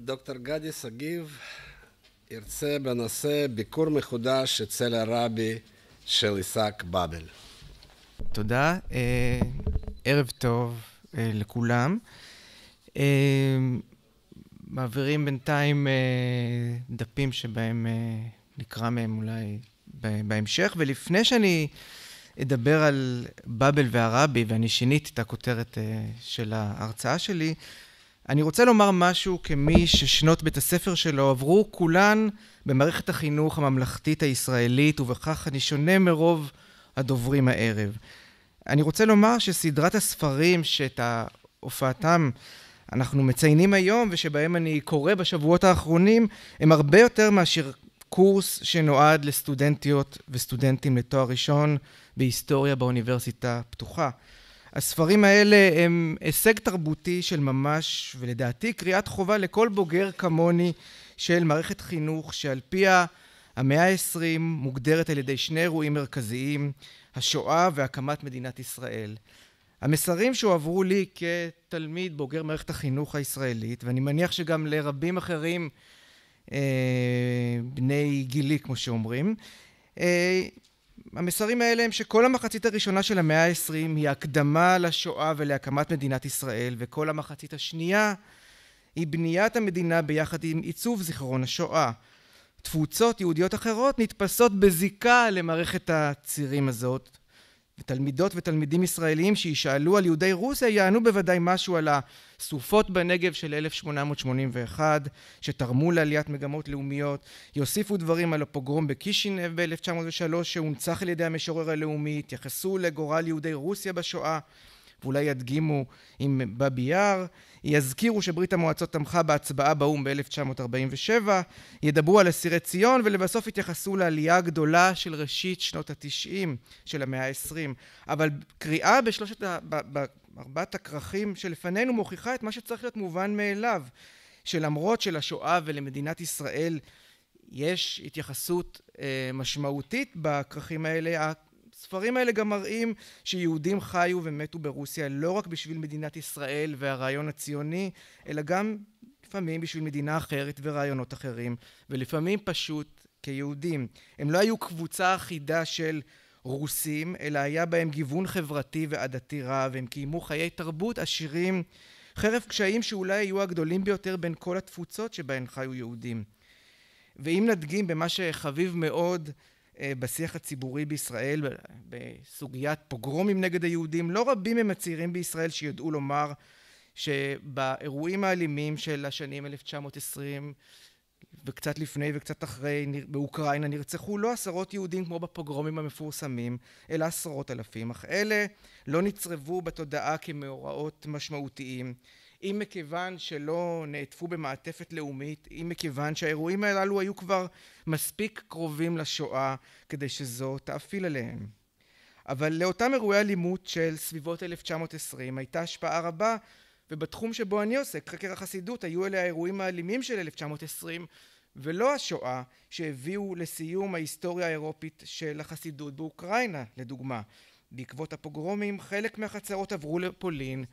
דוקטור גדי שגיב ירצה בנושא ביקור מחודש אצל הרבי של עיסק באבל. תודה. אה, ערב טוב אה, לכולם. אה, מעבירים בינתיים אה, דפים שבהם אה, נקרא מהם אולי בהמשך, ולפני שאני אדבר על באבל והרבי, ואני שיניתי את הכותרת אה, של ההרצאה שלי, אני רוצה לומר משהו כמי ששנות בית הספר שלו עברו כולן במערכת החינוך הממלכתית הישראלית, ובכך אני שונה מרוב הדוברים הערב. אני רוצה לומר שסדרת הספרים שאת הופעתם אנחנו מציינים היום, ושבהם אני קורא בשבועות האחרונים, הם הרבה יותר מאשר קורס שנועד לסטודנטיות וסטודנטים לתואר ראשון בהיסטוריה באוניברסיטה הפתוחה. הספרים האלה הם הישג תרבותי של ממש, ולדעתי קריאת חובה לכל בוגר כמוני של מערכת חינוך שעל פיה המאה ה-20 מוגדרת על ידי שני אירועים מרכזיים, השואה והקמת מדינת ישראל. המסרים שהועברו לי כתלמיד בוגר מערכת החינוך הישראלית, ואני מניח שגם לרבים אחרים אה, בני גילי, כמו שאומרים, אה, המסרים האלה הם שכל המחצית הראשונה של המאה ה-20 היא הקדמה לשואה ולהקמת מדינת ישראל, וכל המחצית השנייה היא בניית המדינה ביחד עם עיצוב זיכרון השואה. תפוצות יהודיות אחרות נתפסות בזיקה למערכת הצירים הזאת, ותלמידות ותלמידים ישראלים שישאלו על יהודי רוסיה יענו בוודאי משהו על הסופות בנגב של 1881 שתרמו לעליית מגמות לאומיות, יוסיפו דברים על הפוגרום בקישינב ב-1903 שהונצח על ידי המשורר הלאומי, התייחסו לגורל יהודי רוסיה בשואה ואולי ידגימו עם בבי יאר, יזכירו שברית המועצות תמכה בהצבעה באו"ם ב-1947, ידברו על אסירי ציון, ולבסוף יתייחסו לעלייה הגדולה של ראשית שנות התשעים של המאה העשרים. אבל קריאה בשלושת, בארבעת הכרכים שלפנינו מוכיחה את מה שצריך להיות מובן מאליו, שלמרות שלשואה ולמדינת ישראל יש התייחסות אה, משמעותית בכרכים האלה, הספרים האלה גם מראים שיהודים חיו ומתו ברוסיה לא רק בשביל מדינת ישראל והרעיון הציוני, אלא גם לפעמים בשביל מדינה אחרת ורעיונות אחרים, ולפעמים פשוט כיהודים. הם לא היו קבוצה אחידה של רוסים, אלא היה בהם גיוון חברתי ועדתי רב, והם קיימו חיי תרבות עשירים, חרף קשיים שאולי היו הגדולים ביותר בין כל התפוצות שבהן חיו יהודים. ואם נדגים במה שחביב מאוד אה, בשיח הציבורי בישראל בסוגיית פוגרומים נגד היהודים. לא רבים הם הצעירים בישראל שידעו לומר שבאירועים האלימים של השנים 1920 וקצת לפני וקצת אחרי באוקראינה נרצחו לא עשרות יהודים כמו בפוגרומים המפורסמים, אלא עשרות אלפים, אך אלה לא נצרבו בתודעה כמאורעות משמעותיים אם מכיוון שלא נעטפו במעטפת לאומית, אם מכיוון שהאירועים הללו היו כבר מספיק קרובים לשואה כדי שזו תאפיל עליהם. אבל לאותם אירועי אלימות של סביבות 1920 הייתה השפעה רבה ובתחום שבו אני עוסק, חקר החסידות, היו אלה האירועים האלימים של 1920 ולא השואה שהביאו לסיום ההיסטוריה האירופית של החסידות באוקראינה, לדוגמה. בעקבות הפוגרומים חלק מהחצרות עברו לפולין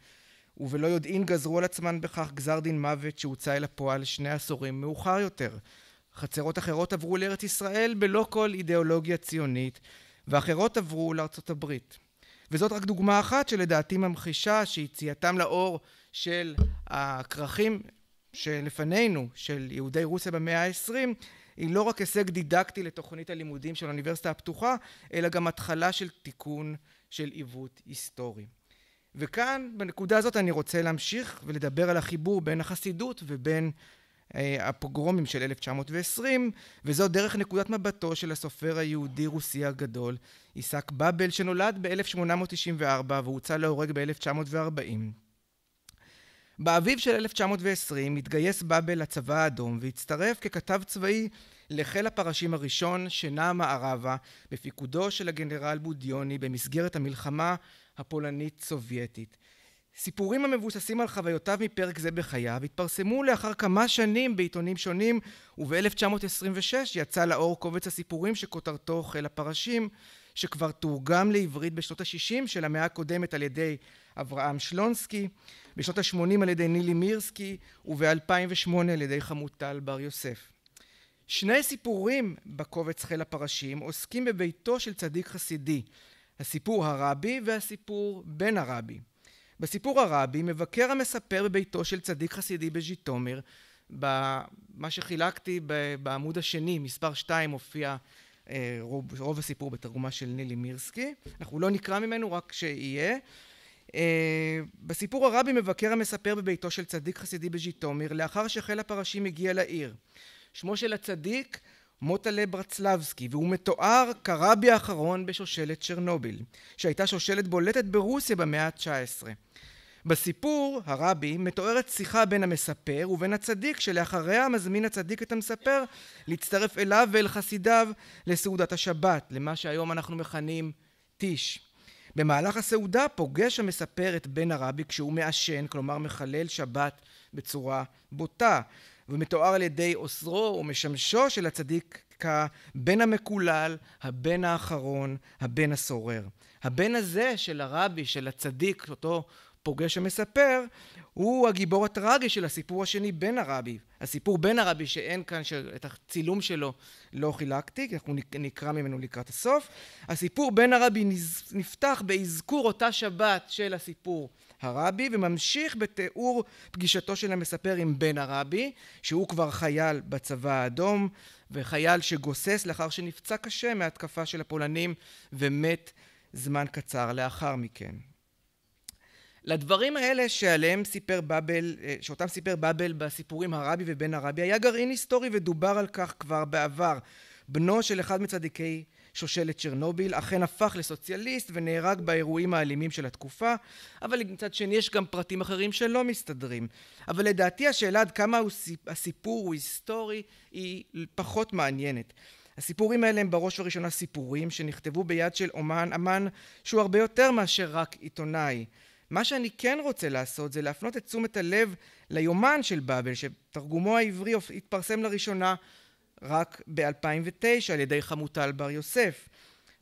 ובלא יודעין גזרו על עצמן בכך גזר דין מוות שהוצא אל הפועל שני עשורים מאוחר יותר. חצרות אחרות עברו לארץ ישראל בלא כל אידיאולוגיה ציונית, ואחרות עברו לארצות הברית. וזאת רק דוגמה אחת שלדעתי ממחישה שיציאתם לאור של הכרכים שלפנינו, של יהודי רוסיה במאה ה-20, היא לא רק הישג דידקטי לתוכנית הלימודים של האוניברסיטה הפתוחה, אלא גם התחלה של תיקון של עיוות היסטורי. וכאן, בנקודה הזאת, אני רוצה להמשיך ולדבר על החיבור בין החסידות ובין אה, הפוגרומים של 1920, וזו דרך נקודת מבטו של הסופר היהודי-רוסי הגדול, עיסק באבל, שנולד ב-1894 והוצא להורג ב-1940. באביב של 1920 התגייס באבל לצבא האדום והצטרף ככתב צבאי לחיל הפרשים הראשון שנע מערבה בפיקודו של הגנרל בודיוני במסגרת המלחמה הפולנית-סובייטית. סיפורים המבוססים על חוויותיו מפרק זה בחייו התפרסמו לאחר כמה שנים בעיתונים שונים, וב-1926 יצא לאור קובץ הסיפורים שכותרתו חיל הפרשים, שכבר תורגם לעברית בשנות ה-60 של המאה הקודמת על ידי אברהם שלונסקי, בשנות ה-80 על ידי נילי מירסקי, וב-2008 על ידי חמוטל בר יוסף. שני סיפורים בקובץ חיל הפרשים עוסקים בביתו של צדיק חסידי, הסיפור הרבי והסיפור בן הרבי. בסיפור הרבי מבקר המספר בביתו של צדיק חסידי בז'יטומר, במה שחילקתי בעמוד השני, מספר 2 הופיע אה, רוב, רוב הסיפור בתרגומה של נילי מירסקי, אנחנו לא נקרא ממנו רק שיהיה. אה, בסיפור הרבי מבקר המספר בביתו של צדיק חסידי בז'יטומר, לאחר שחיל הפרשים הגיע לעיר. שמו של הצדיק מוטלה ברצלבסקי, והוא מתואר כרבי האחרון בשושלת צ'רנוביל, שהייתה שושלת בולטת ברוסיה במאה ה-19. בסיפור, הרבי, מתוארת שיחה בין המספר ובין הצדיק, שלאחריה מזמין הצדיק את המספר להצטרף אליו ואל חסידיו לסעודת השבת, למה שהיום אנחנו מכנים טיש. במהלך הסעודה פוגש המספר את בן הרבי כשהוא מעשן, כלומר מחלל שבת בצורה בוטה. ומתואר על ידי עוזרו ומשמשו של הצדיק כבן המקולל, הבן האחרון, הבן הסורר. הבן הזה של הרבי, של הצדיק, אותו פוגש המספר, הוא הגיבור הטרגי של הסיפור השני בן הרבי. הסיפור בן הרבי שאין כאן, שאת הצילום שלו לא חילקתי, כי אנחנו נקרא ממנו לקראת הסוף. הסיפור בן הרבי נפתח באזכור אותה שבת של הסיפור הרבי, וממשיך בתיאור פגישתו של המספר עם בן הרבי, שהוא כבר חייל בצבא האדום, וחייל שגוסס לאחר שנפצע קשה מהתקפה של הפולנים ומת זמן קצר לאחר מכן. לדברים האלה שעליהם סיפר באבל, אה, שאותם סיפר באבל בסיפורים הרבי ובן הרבי, היה גרעין היסטורי ודובר על כך כבר בעבר. בנו של אחד מצדיקי שושלת צ'רנוביל, אכן הפך לסוציאליסט ונהרג באירועים האלימים של התקופה, אבל מצד שני יש גם פרטים אחרים שלא מסתדרים. אבל לדעתי השאלה עד כמה הסיפור הוא היסטורי היא פחות מעניינת. הסיפורים האלה הם בראש ובראשונה סיפורים שנכתבו ביד של אומן, אמן שהוא הרבה יותר מאשר רק עיתונאי. מה שאני כן רוצה לעשות זה להפנות את תשומת הלב ליומן של באבל, שתרגומו העברי התפרסם לראשונה רק ב-2009 על ידי חמוטל בר יוסף.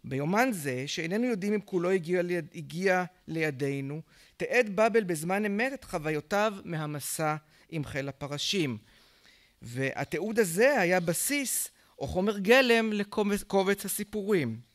ביומן זה, שאיננו יודעים אם כולו הגיע, ליד, הגיע לידינו, תיעד באבל בזמן אמת את חוויותיו מהמסע עם חיל הפרשים. והתיעוד הזה היה בסיס או חומר גלם לקובץ הסיפורים.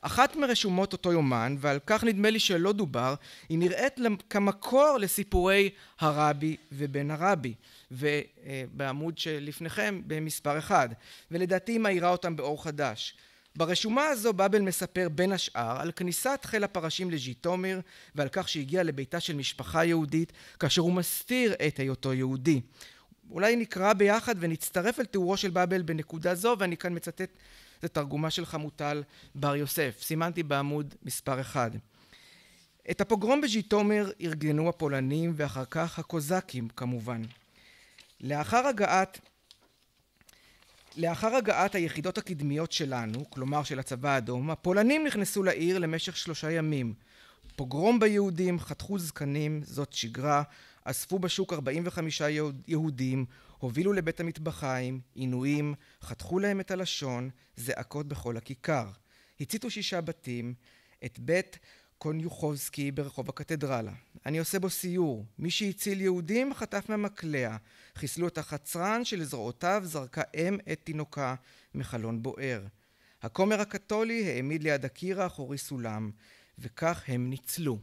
אחת מרשומות אותו יומן, ועל כך נדמה לי שלא דובר, היא נראית כמקור לסיפורי הרבי ובן הרבי, ובעמוד אה, שלפניכם במספר אחד, ולדעתי היא מאירה אותם באור חדש. ברשומה הזו באבל מספר בין השאר על כניסת חיל הפרשים לז'יטומיר ועל כך שהגיע לביתה של משפחה יהודית כאשר הוא מסתיר את היותו יהודי. אולי נקרא ביחד ונצטרף אל תיאורו של באבל בנקודה זו ואני כאן מצטט זה תרגומה של חמוטל בר יוסף. סימנתי בעמוד מספר אחד. את הפוגרום בג'יטומר ארגנו הפולנים ואחר כך הקוזקים כמובן. לאחר הגעת לאחר הגעת היחידות הקדמיות שלנו, כלומר של הצבא האדום, הפולנים נכנסו לעיר למשך שלושה ימים. פוגרום ביהודים, חתכו זקנים, זאת שגרה, אספו בשוק 45 יהודים, הובילו לבית המטבחיים, עינויים, חתכו להם את הלשון, זעקות בכל הכיכר. הציתו שישה בתים, את בית קוניוחובסקי ברחוב הקתדרלה. אני עושה בו סיור. מי שהציל יהודים חטף מהמקלע. חיסלו את החצרן שלזרועותיו זרקה אם את תינוקה מחלון בוער. הכומר הקתולי העמיד ליד הקיר האחורי סולם, וכך הם ניצלו.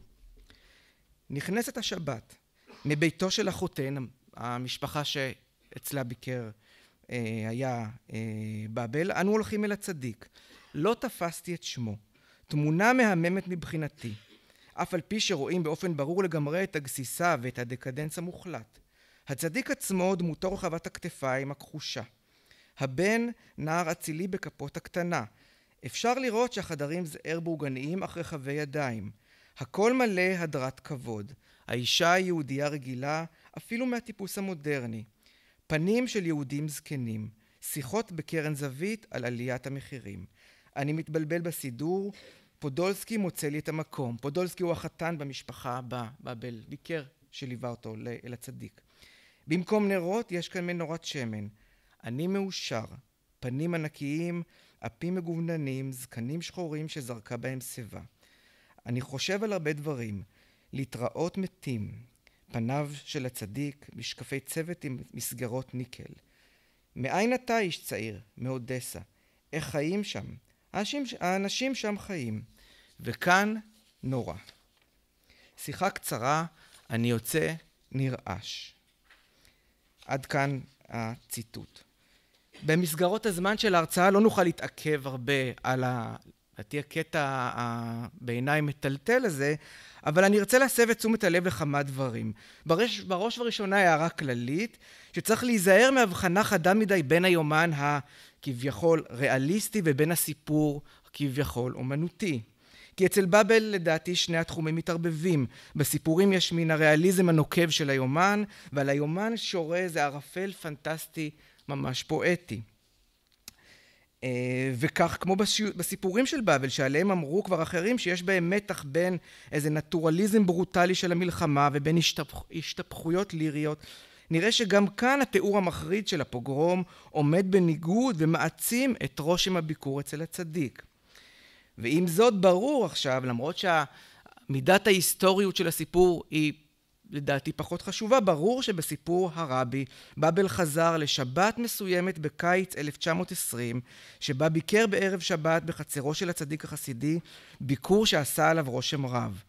נכנסת השבת מביתו של החותן, המשפחה ש... אצלה ביקר אה, היה אה, באבל, אנו הולכים אל הצדיק. לא תפסתי את שמו. תמונה מהממת מבחינתי, אף על פי שרואים באופן ברור לגמרי את הגסיסה ואת הדקדנס המוחלט. הצדיק עצמו דמותו רחבת הכתפיים הכחושה. הבן נער אצילי בכפות הקטנה. אפשר לראות שהחדרים זער בורגניים אך רחבי ידיים. הכל מלא הדרת כבוד. האישה היהודייה רגילה, אפילו מהטיפוס המודרני. פנים של יהודים זקנים, שיחות בקרן זווית על עליית המחירים. אני מתבלבל בסידור, פודולסקי מוצא לי את המקום. פודולסקי הוא החתן במשפחה הבאה, באבל ביקר שליווה אותו אל הצדיק. במקום נרות יש כאן מנורת שמן. אני מאושר, פנים ענקיים, אפים מגווננים, זקנים שחורים שזרקה בהם שיבה. אני חושב על הרבה דברים. להתראות מתים, פניו של הצדיק, משקפי צוות עם מסגרות ניקל. מאין אתה איש צעיר? מאודסה. איך חיים שם? האנשים, האנשים שם חיים. וכאן נורא. שיחה קצרה, אני יוצא נרעש. עד כאן הציטוט. במסגרות הזמן של ההרצאה לא נוכל להתעכב הרבה על ה... לדעתי הקטע הבעיניי מטלטל הזה, אבל אני ארצה להסב את תשומת הלב לכמה דברים. בראש, בראש ובראשונה הערה כללית, שצריך להיזהר מהבחנה חדה מדי בין היומן הכביכול ריאליסטי ובין הסיפור הכביכול אומנותי. כי אצל באבל לדעתי שני התחומים מתערבבים. בסיפורים יש מן הריאליזם הנוקב של היומן, ועל היומן שורה איזה ערפל פנטסטי ממש פואטי. אה, וכך כמו בסיפורים של באבל, שעליהם אמרו כבר אחרים שיש בהם מתח בין איזה נטורליזם ברוטלי של המלחמה ובין השתפ... השתפכויות ליריות. נראה שגם כאן התיאור המחריד של הפוגרום עומד בניגוד ומעצים את רושם הביקור אצל הצדיק. ועם זאת ברור עכשיו, למרות שמידת ההיסטוריות של הסיפור היא לדעתי פחות חשובה, ברור שבסיפור הרבי, באבל חזר לשבת מסוימת בקיץ 1920, שבה ביקר בערב שבת בחצרו של הצדיק החסידי, ביקור שעשה עליו רושם רב.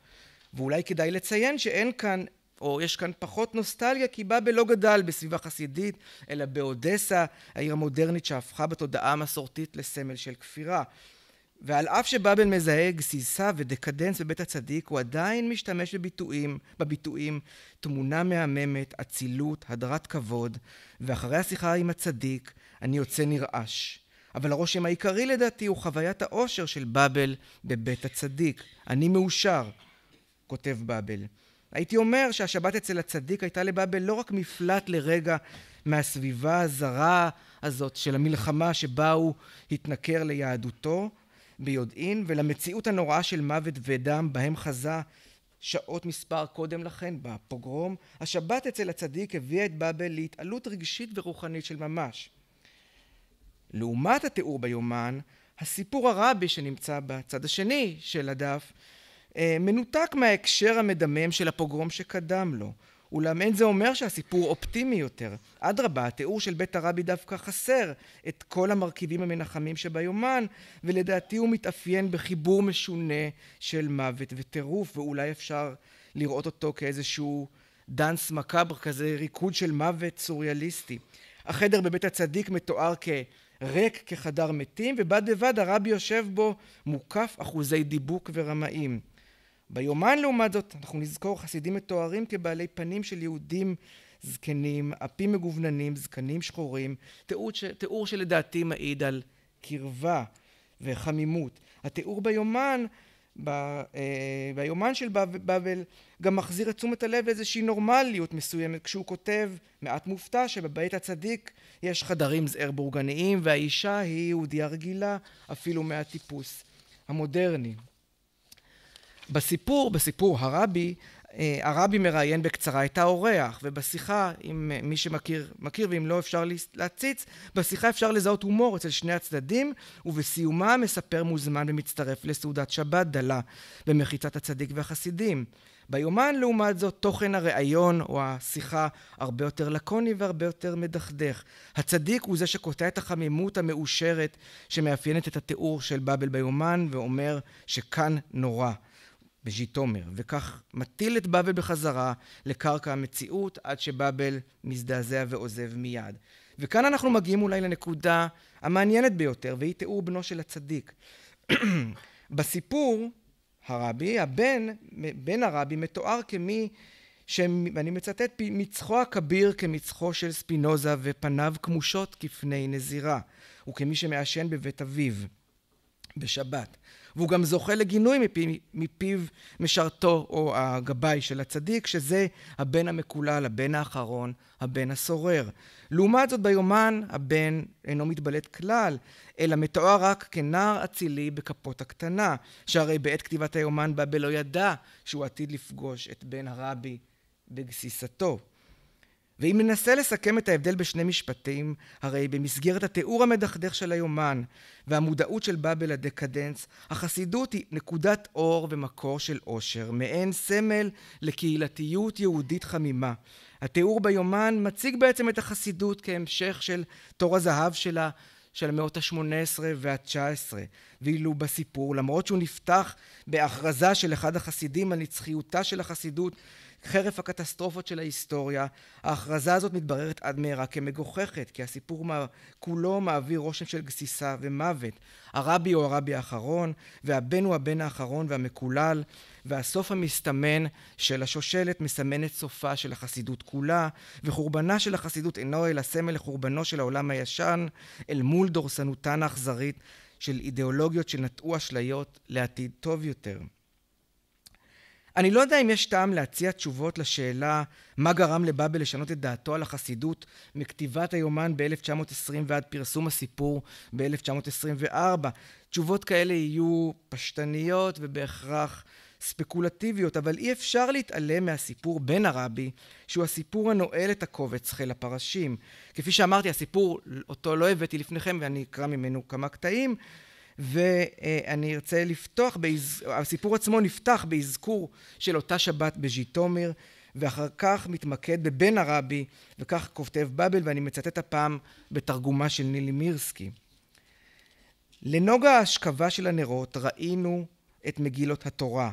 ואולי כדאי לציין שאין כאן, או יש כאן פחות נוסטליה, כי באבל לא גדל בסביבה חסידית, אלא באודסה, העיר המודרנית שהפכה בתודעה המסורתית לסמל של כפירה. ועל אף שבאבל מזהה גסיסה ודקדנס בבית הצדיק, הוא עדיין משתמש בביטויים, בביטויים תמונה מהממת, אצילות, הדרת כבוד, ואחרי השיחה עם הצדיק, אני יוצא נרעש. אבל הרושם העיקרי לדעתי הוא חוויית האושר של באבל בבית הצדיק. אני מאושר, כותב באבל. הייתי אומר שהשבת אצל הצדיק הייתה לבאבל לא רק מפלט לרגע מהסביבה הזרה הזאת של המלחמה שבה הוא התנכר ליהדותו, ביודעין, ולמציאות הנוראה של מוות ודם בהם חזה שעות מספר קודם לכן בפוגרום, השבת אצל הצדיק הביאה את באבל להתעלות רגשית ורוחנית של ממש. לעומת התיאור ביומן, הסיפור הרבי שנמצא בצד השני של הדף אה, מנותק מההקשר המדמם של הפוגרום שקדם לו. אולם אין זה אומר שהסיפור אופטימי יותר. אדרבה, התיאור של בית הרבי דווקא חסר את כל המרכיבים המנחמים שביומן, ולדעתי הוא מתאפיין בחיבור משונה של מוות וטירוף, ואולי אפשר לראות אותו כאיזשהו דאנס מקאבר, כזה ריקוד של מוות סוריאליסטי. החדר בבית הצדיק מתואר כריק כחדר מתים, ובד בבד הרבי יושב בו מוקף אחוזי דיבוק ורמאים. ביומן לעומת זאת אנחנו נזכור חסידים מתוארים כבעלי פנים של יהודים זקנים, אפים מגווננים, זקנים שחורים, תיאור, ש... תיאור שלדעתי מעיד על קרבה וחמימות. התיאור ביומן, ב... אה, ביומן של בבל גם מחזיר את תשומת הלב לאיזושהי נורמליות מסוימת כשהוא כותב מעט מופתע שבבית הצדיק יש חדרים זער בורגניים והאישה היא יהודייה רגילה אפילו מהטיפוס המודרני. בסיפור, בסיפור הרבי, אה, הרבי מראיין בקצרה את האורח, ובשיחה, אם אה, מי שמכיר, מכיר, ואם לא אפשר להציץ, בשיחה אפשר לזהות הומור אצל שני הצדדים, ובסיומה מספר מוזמן ומצטרף לסעודת שבת דלה במחיצת הצדיק והחסידים. ביומן, לעומת זאת, תוכן הראיון או השיחה הרבה יותר לקוני והרבה יותר מדכדך. הצדיק הוא זה שקוטע את החמימות המאושרת שמאפיינת את התיאור של באבל ביומן, ואומר שכאן נורא. בז'יטומר, וכך מטיל את באבל בחזרה לקרקע המציאות, עד שבאבל מזדעזע ועוזב מיד. וכאן אנחנו מגיעים אולי לנקודה המעניינת ביותר, והיא תיאור בנו של הצדיק. בסיפור, הרבי, הבן, בן הרבי, מתואר כמי ואני מצטט, מצחו הכביר כמצחו של ספינוזה ופניו כמושות כפני נזירה, וכמי שמעשן בבית אביו בשבת. והוא גם זוכה לגינוי מפי, מפיו משרתו או הגבאי של הצדיק, שזה הבן המקולל, הבן האחרון, הבן הסורר. לעומת זאת ביומן הבן אינו מתבלט כלל, אלא מתואר רק כנער אצילי בכפות הקטנה, שהרי בעת כתיבת היומן באבל לא ידע שהוא עתיד לפגוש את בן הרבי בגסיסתו. ואם ננסה לסכם את ההבדל בשני משפטים, הרי במסגרת התיאור המדכדך של היומן והמודעות של באבל הדקדנס, החסידות היא נקודת אור ומקור של אושר, מעין סמל לקהילתיות יהודית חמימה. התיאור ביומן מציג בעצם את החסידות כהמשך של תור הזהב שלה, של המאות ה-18 וה-19, ואילו בסיפור, למרות שהוא נפתח בהכרזה של אחד החסידים על נצחיותה של החסידות, חרף הקטסטרופות של ההיסטוריה, ההכרזה הזאת מתבררת עד מהרה כמגוחכת, כי הסיפור מה... כולו מעביר רושם של גסיסה ומוות. הרבי הוא הרבי האחרון, והבן הוא הבן האחרון והמקולל, והסוף המסתמן של השושלת מסמן את סופה של החסידות כולה, וחורבנה של החסידות אינו אלא סמל לחורבנו של העולם הישן, אל מול דורסנותן האכזרית של אידיאולוגיות שנטעו אשליות לעתיד טוב יותר. אני לא יודע אם יש טעם להציע תשובות לשאלה מה גרם לבאבל לשנות את דעתו על החסידות מכתיבת היומן ב-1920 ועד פרסום הסיפור ב-1924. תשובות כאלה יהיו פשטניות ובהכרח ספקולטיביות, אבל אי אפשר להתעלם מהסיפור בן הרבי, שהוא הסיפור הנועל את הקובץ חיל הפרשים. כפי שאמרתי, הסיפור, אותו לא הבאתי לפניכם ואני אקרא ממנו כמה קטעים, ואני ארצה לפתוח, באז... הסיפור עצמו נפתח באזכור של אותה שבת בז'יטומיר, ואחר כך מתמקד בבן הרבי, וכך כותב באבל, ואני מצטט הפעם בתרגומה של נילי מירסקי. לנוגה ההשכבה של הנרות ראינו את מגילות התורה,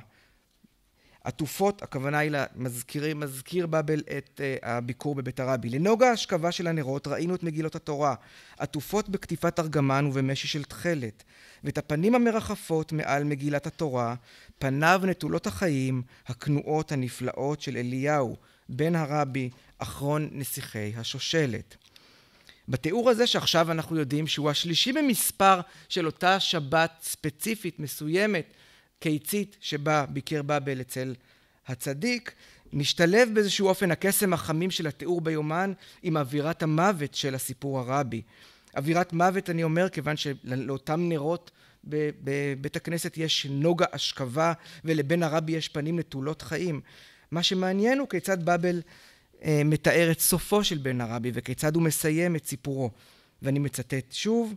עטופות, הכוונה היא למזכירי מזכיר באבל את uh, הביקור בבית הרבי. לנוגה ההשכבה של הנרות ראינו את מגילות התורה, עטופות בקטיפת ארגמן ובמשי של תכלת, ואת הפנים המרחפות מעל מגילת התורה, פניו נטולות החיים, הכנועות הנפלאות של אליהו, בן הרבי, אחרון נסיכי השושלת. בתיאור הזה שעכשיו אנחנו יודעים שהוא השלישי במספר של אותה שבת ספציפית מסוימת קיצית שבה ביקר באבל אצל הצדיק, משתלב באיזשהו אופן הקסם החמים של התיאור ביומן עם אווירת המוות של הסיפור הרבי. אווירת מוות אני אומר כיוון שלאותם נרות בבית הכנסת יש נוגה אשכבה ולבן הרבי יש פנים נטולות חיים. מה שמעניין הוא כיצד באבל אה, מתאר את סופו של בן הרבי וכיצד הוא מסיים את סיפורו. ואני מצטט שוב,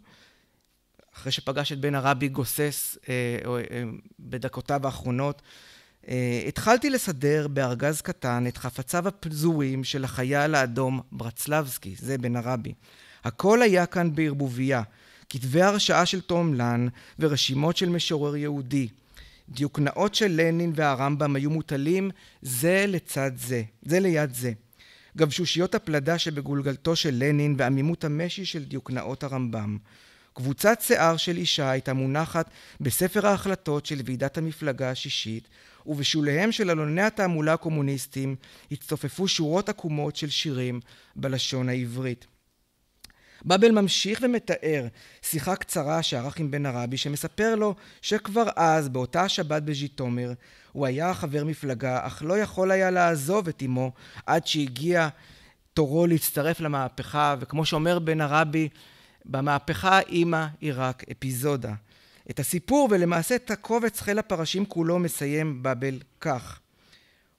אחרי שפגש את בן הרבי גוסס אה, אה, בדקותיו האחרונות, אה, התחלתי לסדר בארגז קטן את חפציו הפזורים של החייל האדום ברצלבסקי, זה בן הרבי. הכל היה כאן בערבוביה, כתבי הרשעה של לן ורשימות של משורר יהודי. דיוקנאות של לנין והרמב"ם היו מוטלים זה לצד זה, זה ליד זה. גבשושיות הפלדה שבגולגלתו של לנין ועמימות המשי של דיוקנאות הרמב"ם. קבוצת שיער של אישה הייתה מונחת בספר ההחלטות של ועידת המפלגה השישית, ובשוליהם של אלוני התעמולה הקומוניסטיים הצטופפו שורות עקומות של שירים בלשון העברית. באבל ממשיך ומתאר שיחה קצרה שערך עם בן הרבי, שמספר לו שכבר אז, באותה השבת בז'יטומר הוא היה חבר מפלגה, אך לא יכול היה לעזוב את אמו עד שהגיע תורו להצטרף למהפכה, וכמו שאומר בן הרבי, במהפכה אימא היא רק אפיזודה. את הסיפור ולמעשה את הקובץ חיל הפרשים כולו מסיים באבל כך: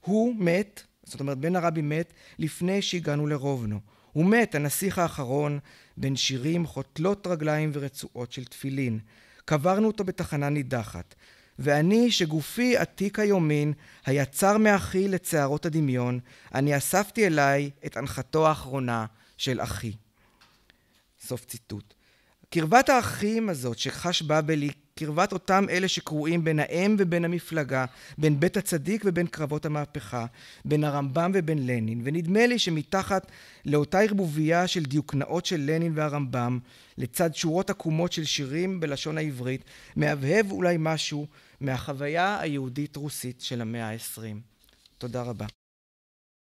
הוא מת, זאת אומרת בן הרבי מת, לפני שהגענו לרובנו. הוא מת, הנסיך האחרון, בין שירים חותלות רגליים ורצועות של תפילין. קברנו אותו בתחנה נידחת. ואני, שגופי עתיק היומין, היצר מאחי לצערות הדמיון, אני אספתי אליי את הנחתו האחרונה של אחי. סוף ציטוט. קרבת האחים הזאת שחש באבל היא קרבת אותם אלה שקרועים בין האם ובין המפלגה, בין בית הצדיק ובין קרבות המהפכה, בין הרמב"ם ובין לנין, ונדמה לי שמתחת לאותה ערבוביה של דיוקנאות של לנין והרמב"ם, לצד שורות עקומות של שירים בלשון העברית, מהבהב אולי משהו מהחוויה היהודית-רוסית של המאה העשרים. תודה רבה.